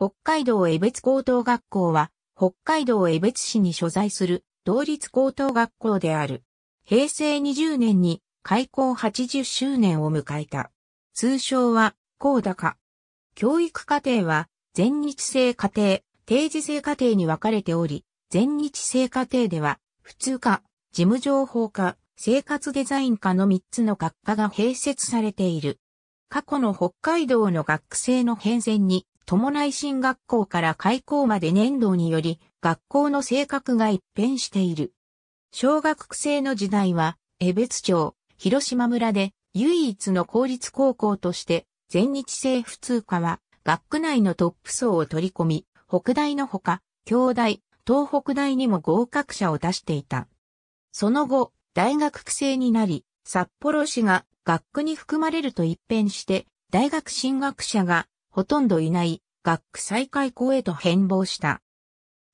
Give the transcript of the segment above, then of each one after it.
北海道江別高等学校は、北海道江別市に所在する同立高等学校である。平成20年に開校80周年を迎えた。通称は、高高。教育課程は、全日制課程、定時制課程に分かれており、全日制課程では、普通科、事務情報科、生活デザイン科の3つの学科が併設されている。過去の北海道の学生の変遷に友内新学校から開校まで年度により、学校の性格が一変している。小学生の時代は、江別町、広島村で唯一の公立高校として、全日制普通科は、学区内のトップ層を取り込み、北大のほか、京大、東北大にも合格者を出していた。その後、大学生になり、札幌市が学区に含まれると一変して、大学進学者がほとんどいない学区再開校へと変貌した。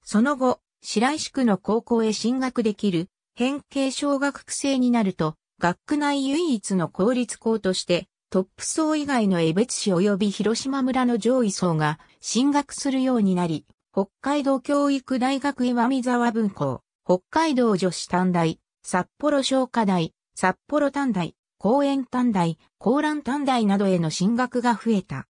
その後、白石区の高校へ進学できる変形小学区制になると、学区内唯一の公立校として、トップ層以外の江別市及び広島村の上位層が進学するようになり、北海道教育大学岩見沢分校、北海道女子短大、札幌商科大、札幌短大、公園短大、高蘭短大などへの進学が増えた。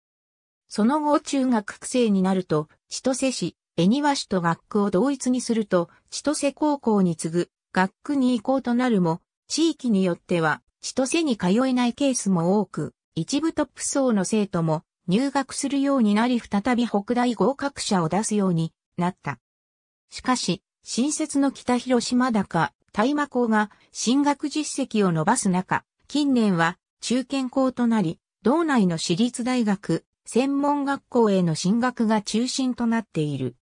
その後中学生になると、千歳市、恵庭市と学区を同一にすると、千歳高校に次ぐ、学区に移行となるも、地域によっては、千歳に通えないケースも多く、一部トップ層の生徒も入学するようになり再び北大合格者を出すようになった。しかし、新設の北広島高、大麻校が進学実績を伸ばす中、近年は中堅校となり、道内の私立大学、専門学校への進学が中心となっている。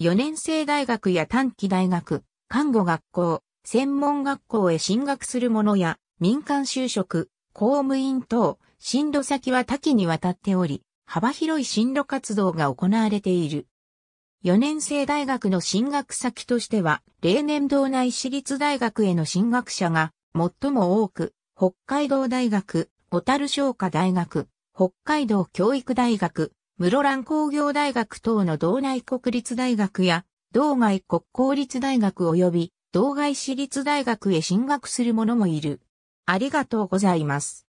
4年生大学や短期大学、看護学校、専門学校へ進学する者や、民間就職、公務員等、進路先は多岐にわたっており、幅広い進路活動が行われている。4年生大学の進学先としては、例年道内私立大学への進学者が最も多く、北海道大学、小樽商科大学、北海道教育大学、室蘭工業大学等の道内国立大学や、道外国公立大学及び、道外私立大学へ進学する者もいる。ありがとうございます。